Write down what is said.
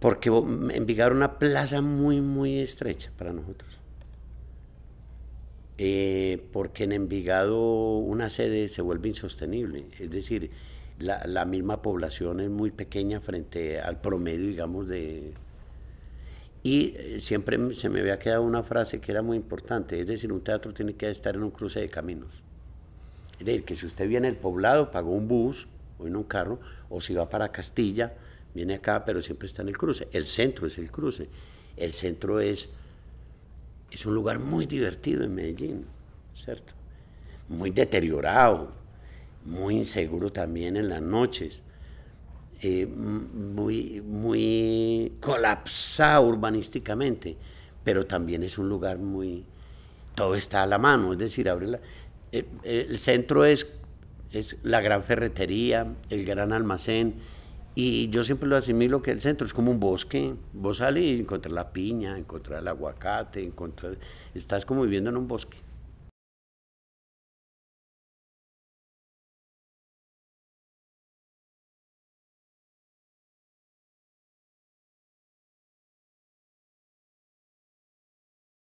porque Envigado era una plaza muy, muy estrecha para nosotros. Eh, porque en Envigado una sede se vuelve insostenible, es decir, la, la, misma población es muy pequeña frente al promedio, digamos, de... Y eh, siempre se me había quedado una frase que era muy importante, es decir, un teatro tiene que estar en un cruce de caminos. Es decir, que si usted viene al poblado, pagó un bus o en un carro, o si va para Castilla, viene acá, pero siempre está en el cruce. El centro es el cruce. El centro es, es un lugar muy divertido en Medellín, ¿cierto? Muy deteriorado, muy inseguro también en las noches, eh, muy, muy colapsado urbanísticamente, pero también es un lugar muy... Todo está a la mano, es decir, abre eh, eh, el centro es, es la gran ferretería, el gran almacén, y yo siempre lo asimilo que el centro es como un bosque. Vos sales y encontrás la piña, encontrás el aguacate, estás como viviendo en un bosque.